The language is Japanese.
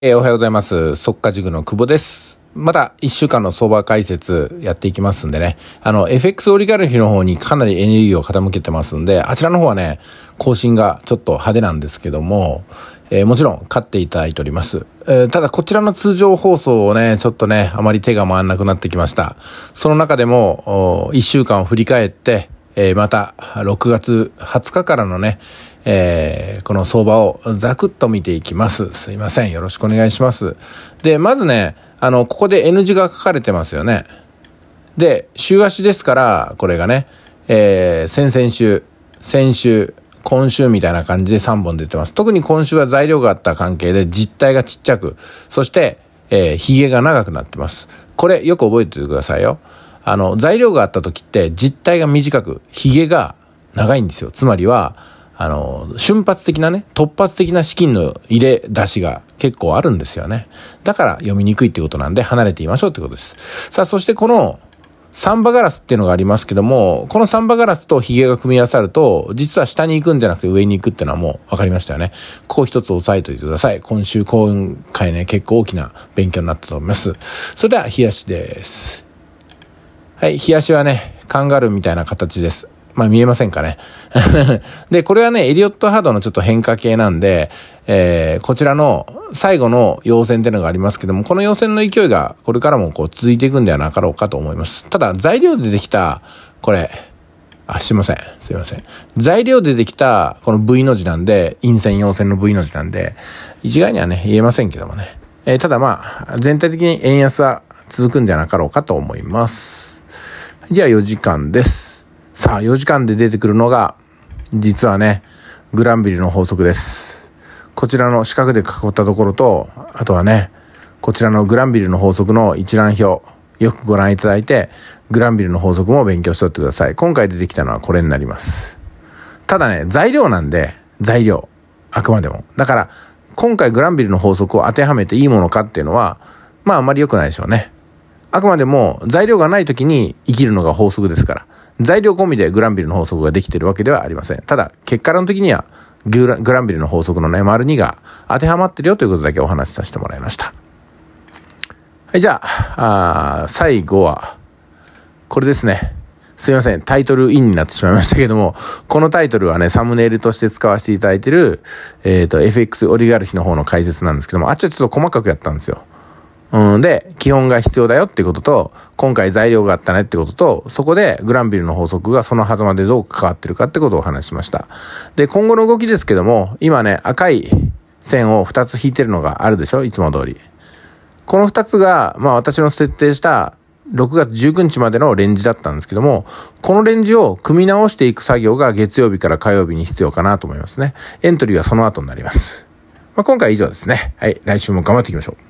えー、おはようございます。速化塾の久保です。また一週間の相場解説やっていきますんでね。あの、FX オリガルヒの方にかなりエネルギーを傾けてますんで、あちらの方はね、更新がちょっと派手なんですけども、えー、もちろん勝っていただいております。えー、ただこちらの通常放送をね、ちょっとね、あまり手が回らなくなってきました。その中でも、一週間を振り返って、えー、また、6月20日からのね、えー、この相場をザクッと見ていきます。すいません。よろしくお願いします。で、まずね、あの、ここで N 字が書かれてますよね。で、週足ですから、これがね、えー、先々週、先週、今週みたいな感じで3本出てます。特に今週は材料があった関係で実体がちっちゃく、そして、えー、髭が長くなってます。これよく覚えててくださいよ。あの、材料があった時って実体が短く、髭が長いんですよ。つまりは、あの、瞬発的なね、突発的な資金の入れ出しが結構あるんですよね。だから読みにくいってことなんで離れていましょうってことです。さあ、そしてこのサンバガラスっていうのがありますけども、このサンバガラスとヒゲが組み合わさると、実は下に行くんじゃなくて上に行くっていうのはもう分かりましたよね。ここ一つ押さえておいてください。今週、今回ね、結構大きな勉強になったと思います。それでは、冷やしです。はい、冷やしはね、カンガルーみたいな形です。まあ見えませんかね。で、これはね、エリオット波動のちょっと変化系なんで、えー、こちらの最後の要線っていうのがありますけども、この要線の勢いがこれからもこう続いていくんではなかろうかと思います。ただ、材料でできた、これ、あ、すいません。すいません。材料でできた、この V の字なんで、陰線陽線の V の字なんで、一概にはね、言えませんけどもね。えー、ただまあ、全体的に円安は続くんじゃなかろうかと思います。じゃあ4時間です。さあ、4時間で出てくるのが、実はね、グランビルの法則です。こちらの四角で囲ったところと、あとはね、こちらのグランビルの法則の一覧表、よくご覧いただいて、グランビルの法則も勉強しとってください。今回出てきたのはこれになります。ただね、材料なんで、材料。あくまでも。だから、今回グランビルの法則を当てはめていいものかっていうのは、まああんまり良くないでしょうね。あくまでも材料がない時に生きるのが法則ですから、材料込みでグランビルの法則ができているわけではありません。ただ、結果論的にはグラグランビルの法則のね、丸2が当てはまってるよということだけお話しさせてもらいました。はい、じゃあ、あ最後は、これですね。すいません。タイトルインになってしまいましたけども、このタイトルはね、サムネイルとして使わせていただいてる、えっ、ー、と、FX オリガルヒの方の解説なんですけども、あっちはちょっと細かくやったんですよ。うんで、基本が必要だよってことと、今回材料があったねってことと、そこでグランビルの法則がその狭間でどう関わってるかってことをお話しました。で、今後の動きですけども、今ね、赤い線を2つ引いてるのがあるでしょいつも通り。この2つが、まあ私の設定した6月19日までのレンジだったんですけども、このレンジを組み直していく作業が月曜日から火曜日に必要かなと思いますね。エントリーはその後になります。まあ、今回以上ですね。はい。来週も頑張っていきましょう。